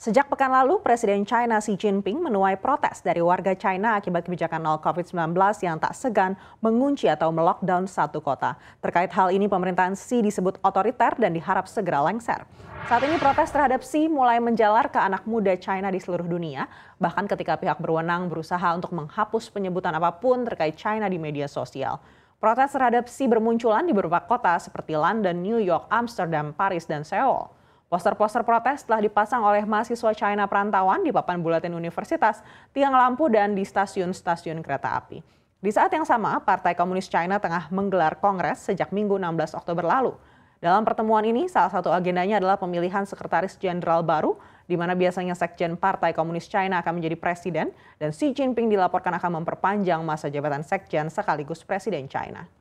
Sejak pekan lalu, Presiden China Xi Jinping menuai protes dari warga China akibat kebijakan nol COVID-19 yang tak segan mengunci atau melockdown satu kota. Terkait hal ini, pemerintahan Xi disebut otoriter dan diharap segera lengser. Saat ini protes terhadap Xi mulai menjalar ke anak muda China di seluruh dunia, bahkan ketika pihak berwenang berusaha untuk menghapus penyebutan apapun terkait China di media sosial. Protes terhadap Xi bermunculan di beberapa kota seperti London, New York, Amsterdam, Paris, dan Seoul. Poster-poster protes telah dipasang oleh mahasiswa China perantauan di papan bulatin universitas, tiang lampu, dan di stasiun-stasiun kereta api. Di saat yang sama, Partai Komunis China tengah menggelar kongres sejak Minggu 16 Oktober lalu. Dalam pertemuan ini, salah satu agendanya adalah pemilihan sekretaris jenderal baru, di mana biasanya sekjen Partai Komunis China akan menjadi presiden, dan Xi Jinping dilaporkan akan memperpanjang masa jabatan sekjen sekaligus presiden China.